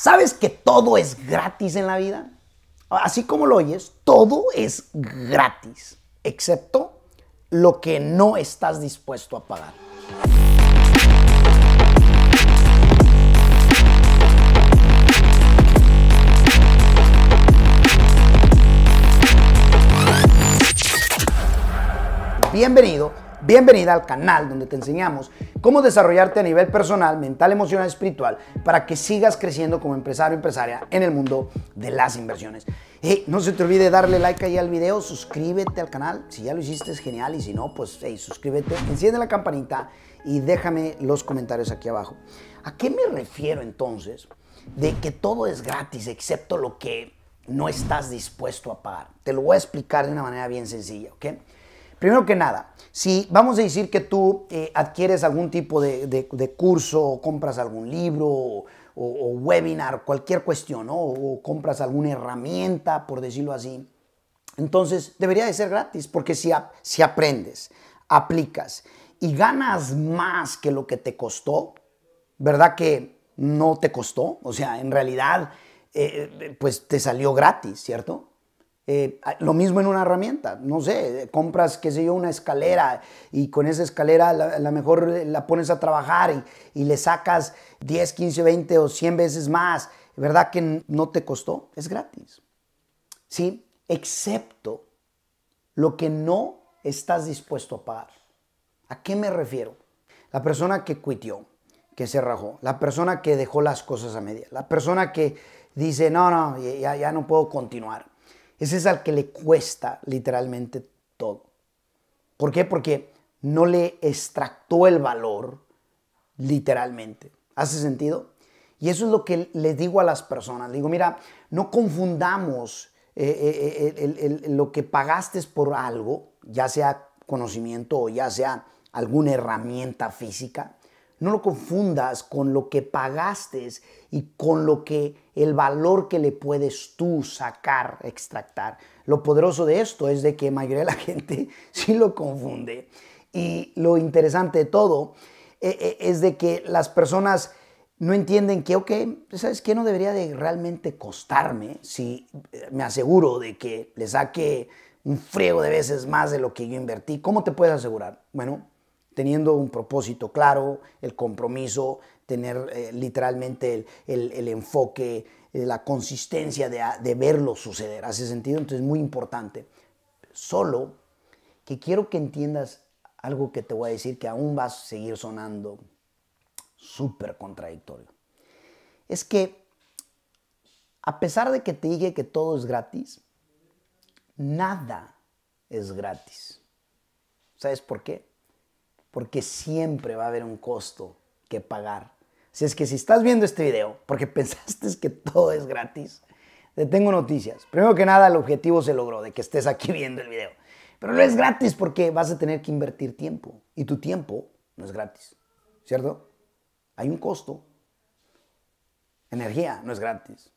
¿Sabes que todo es gratis en la vida? Así como lo oyes, todo es gratis, excepto lo que no estás dispuesto a pagar. Bienvenido Bienvenida al canal donde te enseñamos cómo desarrollarte a nivel personal, mental, emocional, espiritual, para que sigas creciendo como empresario o empresaria en el mundo de las inversiones. no se te olvide darle like ahí al video, suscríbete al canal, si ya lo hiciste es genial y si no, pues suscríbete, enciende la campanita y déjame los comentarios aquí abajo. ¿A qué me refiero entonces de que todo es gratis excepto lo que no estás dispuesto a pagar? Te lo voy a explicar de una manera bien sencilla, ¿ok? Primero que nada, si vamos a decir que tú eh, adquieres algún tipo de, curso, o compras algún libro o, webinar, cualquier cuestión, o compras alguna herramienta, por decirlo así, entonces debería de ser gratis, porque si, aprendes, aplicas y ganas más que lo que te costó, ¿verdad que no te costó? O sea, en realidad, eh, eh, pues te salió gratis, ¿cierto? Eh, lo mismo en una herramienta, no sé, compras, qué sé yo, una escalera y con esa escalera la, lo mejor eh, la pones a trabajar y, le sacas 10, 15, 20 o 100 veces más, ¿verdad que no te costó? Es gratis. ¿Sí? Excepto lo que no estás dispuesto a pagar. ¿A qué me refiero? La persona que cuitió, que se rajó, la persona que dejó las cosas a media, la persona que dice, no, no, ya, ya no puedo continuar ese es al que le cuesta literalmente todo. ¿Por qué? Porque no le extractó el valor literalmente. ¿Hace sentido? Y eso es lo que le digo a las personas. Digo, mira, no confundamos eh, eh, eh, lo que pagaste por algo, ya sea conocimiento o ya sea alguna herramienta física, no lo confundas con lo que pagaste y con lo que el valor que le puedes tú sacar, extractar. Lo poderoso de esto es de que mayoría de la gente sí lo confunde. Y lo interesante de todo eh, eh, es de que las personas no entienden que, ok, ¿sabes qué? No debería de realmente costarme si eh, me aseguro de que le saque un friego de veces más de lo que yo invertí. ¿Cómo te puedes asegurar? Bueno, teniendo un propósito claro, el compromiso, tener eh, literalmente el, enfoque, eh, la consistencia de, verlo suceder. ¿Hace sentido? Entonces, es muy importante. Solo que quiero que entiendas algo que te voy a decir que aún va a seguir sonando súper contradictorio. Es que a pesar de que te diga que todo es gratis, nada es gratis. ¿Sabes por qué? porque siempre va a haber un costo que pagar. Si es que si estás viendo este video porque pensaste que todo es gratis, te tengo noticias. Primero que nada, el objetivo se logró de que estés aquí viendo el video. Pero no es gratis porque vas a tener que invertir tiempo y tu tiempo no es gratis, ¿cierto? Hay un costo. Energía no es gratis.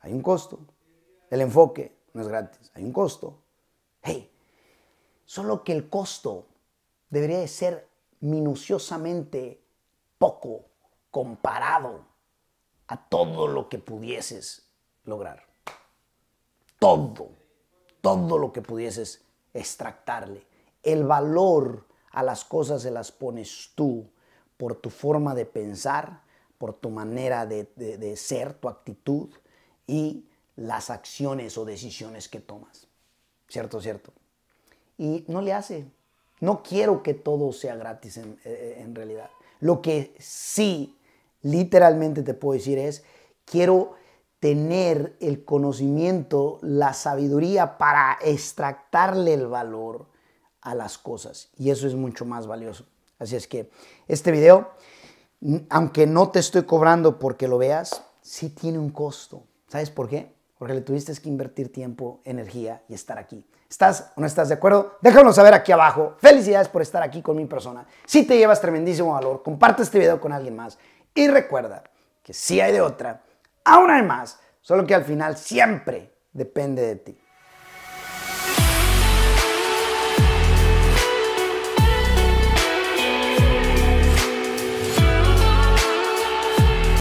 Hay un costo. El enfoque no es gratis. Hay un costo. Hey, solo que el costo debería ser minuciosamente poco comparado a todo lo que pudieses lograr. Todo, todo lo que pudieses extractarle. El valor a las cosas se las pones tú por tu forma de pensar, por tu manera de, de ser, tu actitud y las acciones o decisiones que tomas. ¿Cierto, cierto? Y no le hace no quiero que todo sea gratis eh, eh, en, realidad. Lo que sí literalmente te puedo decir es, quiero tener el conocimiento, la sabiduría para extractarle el valor a las cosas. Y eso es mucho más valioso. Así es que este video, aunque no te estoy cobrando porque lo veas, sí tiene un costo. ¿Sabes por qué? Porque le tuviste que invertir tiempo, energía y estar aquí. ¿Estás o no estás de acuerdo? Déjanos saber aquí abajo. Felicidades por estar aquí con mi persona. Si te llevas tremendísimo valor, comparte este video con alguien más. Y recuerda que si hay de otra, aún hay más, solo que al final siempre depende de ti.